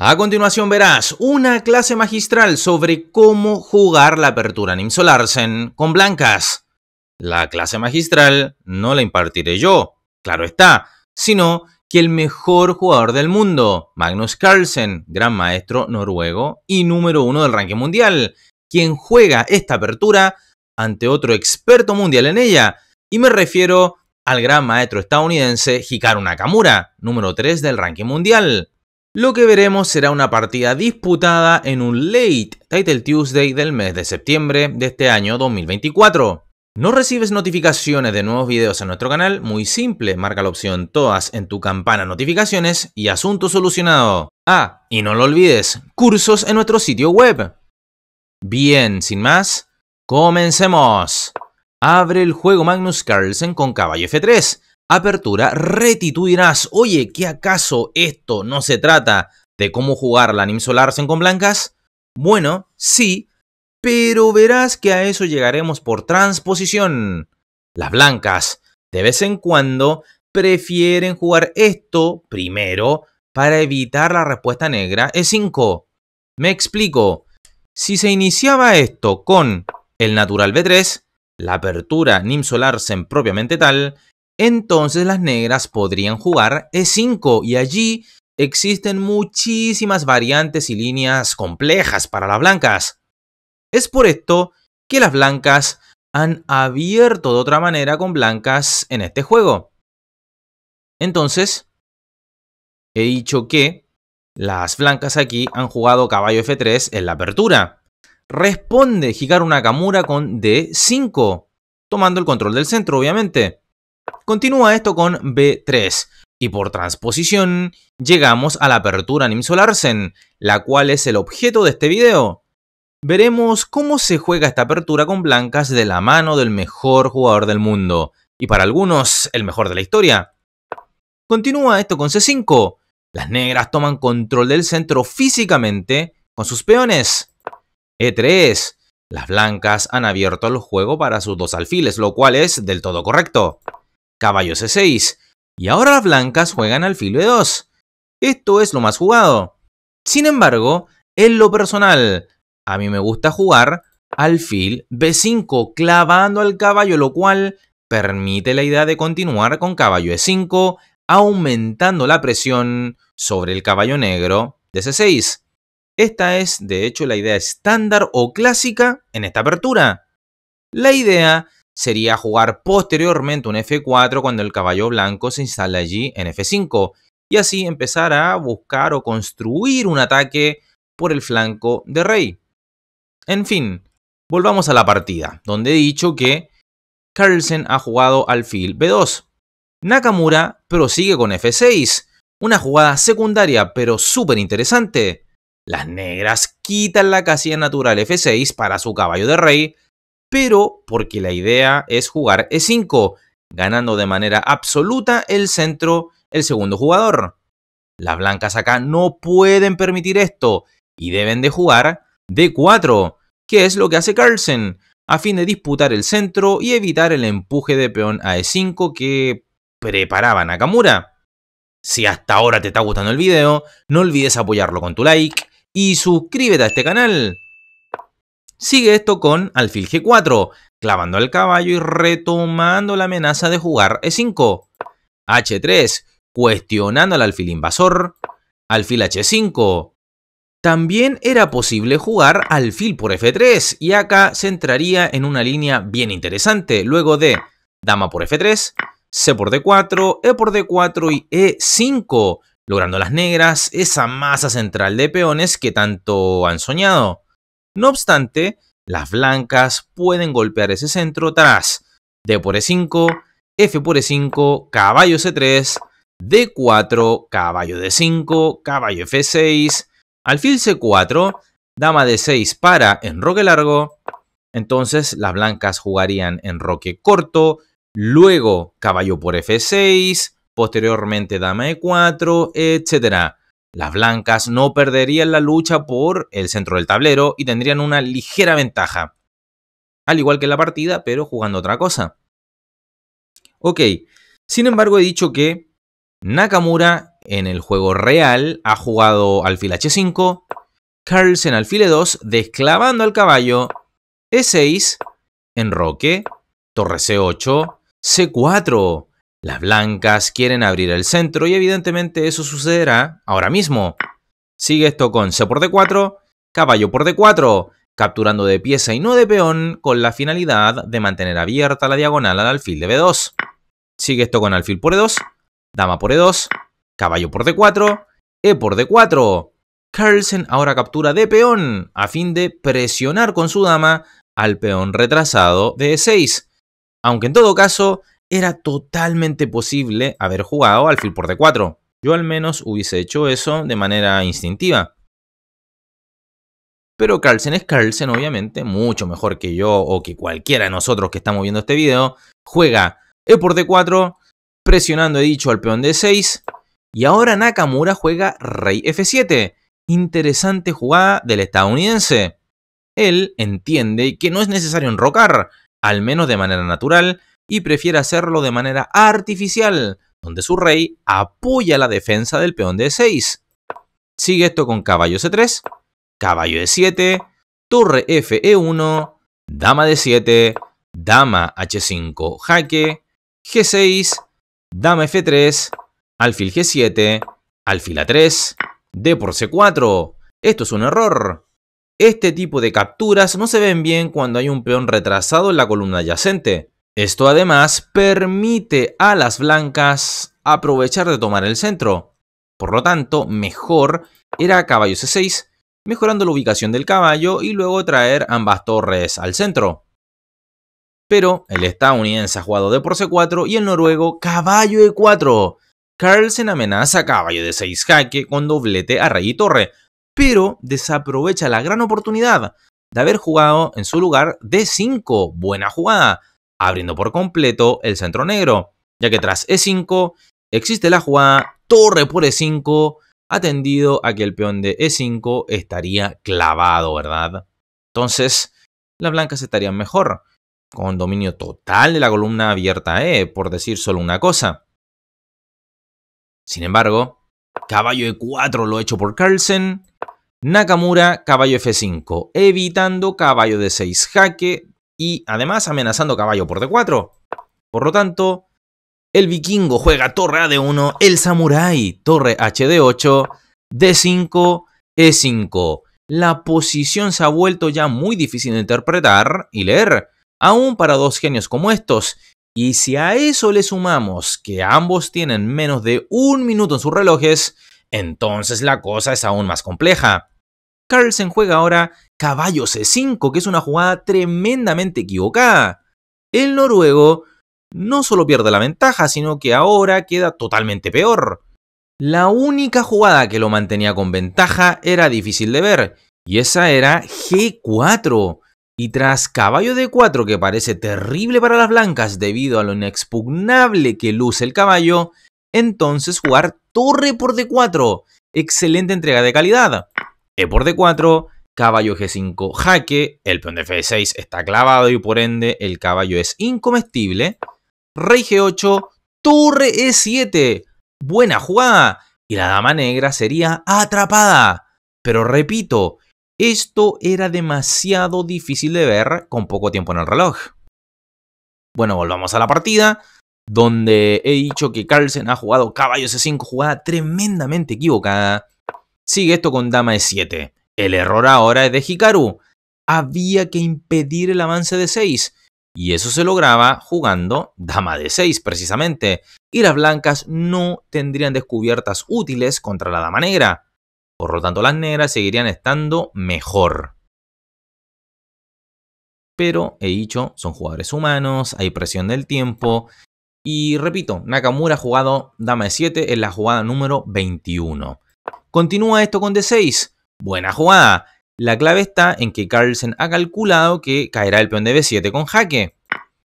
A continuación verás una clase magistral sobre cómo jugar la apertura Nimsolarsen con blancas. La clase magistral no la impartiré yo, claro está, sino que el mejor jugador del mundo, Magnus Carlsen, gran maestro noruego y número uno del ranking mundial, quien juega esta apertura ante otro experto mundial en ella, y me refiero al gran maestro estadounidense Hikaru Nakamura, número 3 del ranking mundial. Lo que veremos será una partida disputada en un late Title Tuesday del mes de septiembre de este año 2024. ¿No recibes notificaciones de nuevos videos en nuestro canal? Muy simple, marca la opción Todas en tu campana notificaciones y asunto solucionado. Ah, y no lo olvides, cursos en nuestro sitio web. Bien, sin más, comencemos. Abre el juego Magnus Carlsen con caballo F3 apertura retituirás. oye, ¿qué acaso esto no se trata de cómo jugar la Nim Solarsen con blancas? Bueno, sí, pero verás que a eso llegaremos por transposición. Las blancas, de vez en cuando, prefieren jugar esto primero para evitar la respuesta negra E5. Me explico. Si se iniciaba esto con el natural B3, la apertura Nim Solarsen propiamente tal, entonces las negras podrían jugar E5 y allí existen muchísimas variantes y líneas complejas para las blancas. Es por esto que las blancas han abierto de otra manera con blancas en este juego. Entonces, he dicho que las blancas aquí han jugado caballo F3 en la apertura. Responde una Nakamura con D5, tomando el control del centro, obviamente. Continúa esto con B3. Y por transposición, llegamos a la apertura Nimzo-Larsen, la cual es el objeto de este video. Veremos cómo se juega esta apertura con blancas de la mano del mejor jugador del mundo, y para algunos, el mejor de la historia. Continúa esto con C5. Las negras toman control del centro físicamente con sus peones. E3. Las blancas han abierto el juego para sus dos alfiles, lo cual es del todo correcto caballo c6, y ahora las blancas juegan al filo e 2. Esto es lo más jugado. Sin embargo, en lo personal, a mí me gusta jugar alfil b5 clavando al caballo, lo cual permite la idea de continuar con caballo e5, aumentando la presión sobre el caballo negro de c6. Esta es, de hecho, la idea estándar o clásica en esta apertura. La idea sería jugar posteriormente un F4 cuando el caballo blanco se instala allí en F5 y así empezar a buscar o construir un ataque por el flanco de rey. En fin, volvamos a la partida, donde he dicho que Carlsen ha jugado al alfil B2. Nakamura prosigue con F6, una jugada secundaria pero súper interesante. Las negras quitan la casilla natural F6 para su caballo de rey pero porque la idea es jugar E5, ganando de manera absoluta el centro el segundo jugador. Las blancas acá no pueden permitir esto y deben de jugar D4, que es lo que hace Carlsen, a fin de disputar el centro y evitar el empuje de peón a E5 que preparaba Nakamura. Si hasta ahora te está gustando el video, no olvides apoyarlo con tu like y suscríbete a este canal. Sigue esto con alfil g4, clavando al caballo y retomando la amenaza de jugar e5. h3, cuestionando al alfil invasor. Alfil h5. También era posible jugar alfil por f3 y acá se entraría en una línea bien interesante luego de dama por f3, c por d4, e por d4 y e5, logrando las negras esa masa central de peones que tanto han soñado. No obstante, las blancas pueden golpear ese centro tras D por E5, F por E5, caballo C3, D4, caballo D5, caballo F6, alfil C4, dama D6 para enroque largo. Entonces las blancas jugarían enroque corto, luego caballo por F6, posteriormente dama E4, etc. Las blancas no perderían la lucha por el centro del tablero y tendrían una ligera ventaja. Al igual que en la partida, pero jugando otra cosa. Ok, sin embargo he dicho que Nakamura en el juego real ha jugado alfil h5, Carlsen alfil e2, desclavando al caballo, e6, enroque, torre c8, c4, las blancas quieren abrir el centro y evidentemente eso sucederá ahora mismo. Sigue esto con C por D4, caballo por D4, capturando de pieza y no de peón con la finalidad de mantener abierta la diagonal al alfil de B2. Sigue esto con alfil por E2, dama por E2, caballo por D4, E por D4. Carlsen ahora captura de peón a fin de presionar con su dama al peón retrasado de E6. Aunque en todo caso, era totalmente posible haber jugado al por D4. Yo al menos hubiese hecho eso de manera instintiva. Pero Carlsen es Carlsen, obviamente, mucho mejor que yo o que cualquiera de nosotros que estamos viendo este video. Juega E por D4, presionando, he dicho, al peón D6. Y ahora Nakamura juega Rey F7. Interesante jugada del estadounidense. Él entiende que no es necesario enrocar, al menos de manera natural, y prefiere hacerlo de manera artificial, donde su rey apoya la defensa del peón de 6. Sigue esto con caballo c3, caballo e7, torre f 1 e dama d 7, dama h5 jaque, g6, dama f3, alfil g7, alfil a3, d por c4. Esto es un error. Este tipo de capturas no se ven bien cuando hay un peón retrasado en la columna adyacente. Esto además permite a las blancas aprovechar de tomar el centro. Por lo tanto, mejor era caballo c6, mejorando la ubicación del caballo y luego traer ambas torres al centro. Pero el estadounidense ha jugado de por c4 y el noruego caballo e4. Carlsen amenaza caballo de 6 jaque con doblete a rey y torre, pero desaprovecha la gran oportunidad de haber jugado en su lugar d5. Buena jugada abriendo por completo el centro negro, ya que tras E5 existe la jugada torre por E5, atendido a que el peón de E5 estaría clavado, ¿verdad? Entonces, las blancas estarían mejor, con dominio total de la columna abierta E, por decir solo una cosa. Sin embargo, caballo E4 lo hecho por Carlsen, Nakamura, caballo F5, evitando caballo de 6 jaque, y además amenazando caballo por D4. Por lo tanto, el vikingo juega torre a 1 el samurái torre HD8, D5, E5. La posición se ha vuelto ya muy difícil de interpretar y leer, aún para dos genios como estos. Y si a eso le sumamos que ambos tienen menos de un minuto en sus relojes, entonces la cosa es aún más compleja. Carlsen juega ahora caballo C5, que es una jugada tremendamente equivocada. El noruego no solo pierde la ventaja, sino que ahora queda totalmente peor. La única jugada que lo mantenía con ventaja era difícil de ver, y esa era G4. Y tras caballo D4, que parece terrible para las blancas debido a lo inexpugnable que luce el caballo, entonces jugar torre por D4. Excelente entrega de calidad. E por D4, caballo G5 jaque, el peón de F6 está clavado y por ende el caballo es incomestible. Rey G8, torre E7. Buena jugada. Y la dama negra sería atrapada. Pero repito, esto era demasiado difícil de ver con poco tiempo en el reloj. Bueno, volvamos a la partida, donde he dicho que Carlsen ha jugado caballo C5, jugada tremendamente equivocada. Sigue esto con dama de 7 El error ahora es de Hikaru. Había que impedir el avance de 6. Y eso se lograba jugando dama de 6 precisamente. Y las blancas no tendrían descubiertas útiles contra la dama negra. Por lo tanto, las negras seguirían estando mejor. Pero, he dicho, son jugadores humanos, hay presión del tiempo. Y repito, Nakamura ha jugado dama de 7 en la jugada número 21. Continúa esto con D6. Buena jugada. La clave está en que Carlsen ha calculado que caerá el peón de B7 con jaque.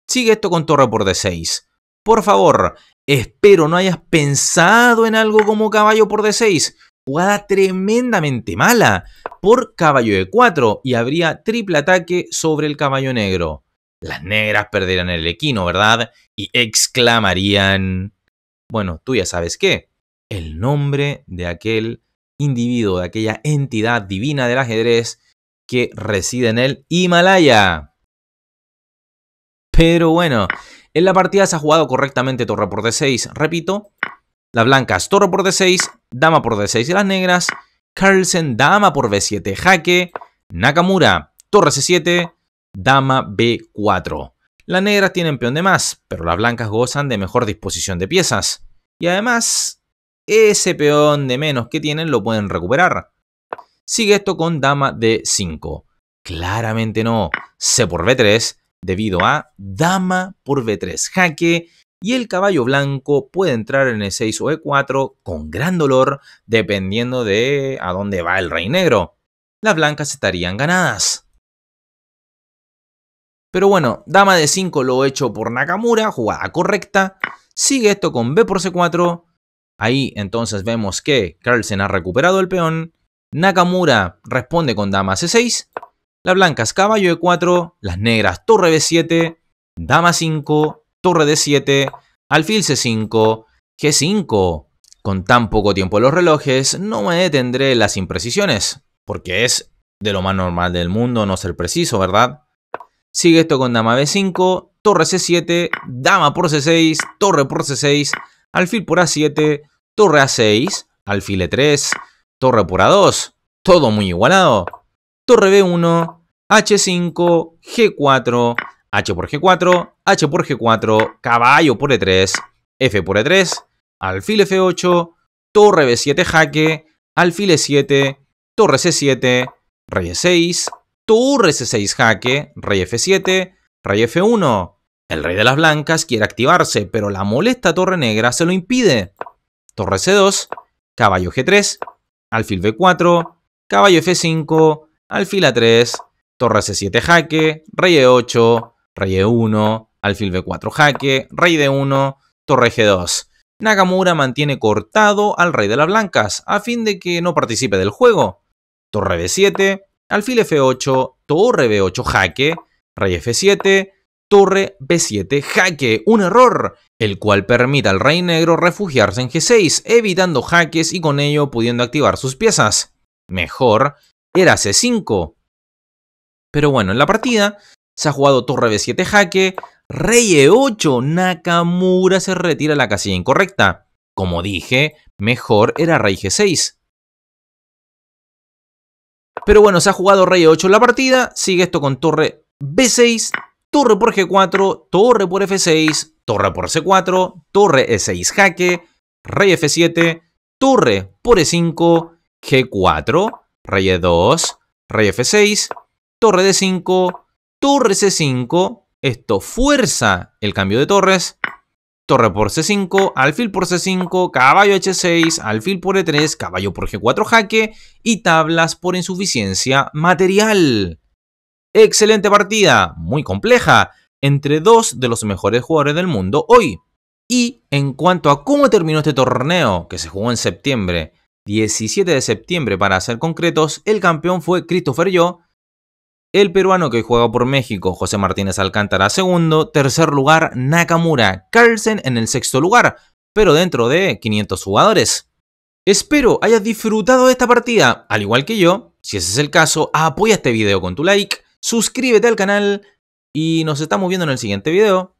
Sigue esto con torre por D6. Por favor, espero no hayas pensado en algo como caballo por D6. Jugada tremendamente mala por caballo de 4 y habría triple ataque sobre el caballo negro. Las negras perderían el equino, ¿verdad? Y exclamarían... Bueno, tú ya sabes qué el nombre de aquel individuo, de aquella entidad divina del ajedrez que reside en el Himalaya. Pero bueno, en la partida se ha jugado correctamente torre por d6, repito. Las blancas torre por d6, dama por d6 y las negras. Carlsen, dama por b7, jaque. Nakamura, torre c7, dama b4. Las negras tienen peón de más, pero las blancas gozan de mejor disposición de piezas. Y además, ese peón de menos que tienen lo pueden recuperar. Sigue esto con dama de 5. Claramente no. C por B3 debido a dama por B3 jaque y el caballo blanco puede entrar en E6 o E4 con gran dolor dependiendo de a dónde va el rey negro. Las blancas estarían ganadas. Pero bueno, dama de 5 lo he hecho por Nakamura, jugada correcta. Sigue esto con B por C4 Ahí entonces vemos que Carlsen ha recuperado el peón, Nakamura responde con dama c6, Las blancas caballo e4, las negras torre b7, dama 5, torre d7, alfil c5, g5. Con tan poco tiempo en los relojes, no me detendré las imprecisiones, porque es de lo más normal del mundo no ser preciso, ¿verdad? Sigue esto con dama b5, torre c7, dama por c6, torre por c6, alfil por a7, torre a 6, alfil 3 torre por a2, todo muy igualado. Torre b1, h5, g4, h por g4, h por g4, caballo por e3, f por e3, alfil f8, torre b7 jaque, alfil e7, torre c7, rey e6, torre c6 jaque, rey f7, rey f1. El rey de las blancas quiere activarse, pero la molesta torre negra se lo impide torre c2, caballo g3, alfil b4, caballo f5, alfil a3, torre c7 jaque, rey e8, rey e1, alfil b4 jaque, rey d1, torre g2. Nakamura mantiene cortado al rey de las blancas a fin de que no participe del juego. Torre b7, alfil f8, torre b8 jaque, rey f7, torre b7 jaque. Un error el cual permite al Rey Negro refugiarse en G6, evitando jaques y con ello pudiendo activar sus piezas. Mejor, era C5. Pero bueno, en la partida se ha jugado torre B7 jaque, rey E8, Nakamura se retira a la casilla incorrecta. Como dije, mejor era rey G6. Pero bueno, se ha jugado rey E8 en la partida, sigue esto con torre B6, torre por G4, torre por F6, torre por c4, torre e6 jaque, rey f7, torre por e5, g4, rey e2, rey f6, torre d5, torre c5, esto fuerza el cambio de torres, torre por c5, alfil por c5, caballo h6, alfil por e3, caballo por g4 jaque y tablas por insuficiencia material. Excelente partida, muy compleja, entre dos de los mejores jugadores del mundo hoy. Y en cuanto a cómo terminó este torneo, que se jugó en septiembre, 17 de septiembre para ser concretos, el campeón fue Christopher Yo, el peruano que juega por México, José Martínez Alcántara segundo, tercer lugar Nakamura, Carlsen en el sexto lugar, pero dentro de 500 jugadores. Espero hayas disfrutado de esta partida, al igual que yo. Si ese es el caso, apoya este video con tu like, suscríbete al canal y nos estamos viendo en el siguiente video.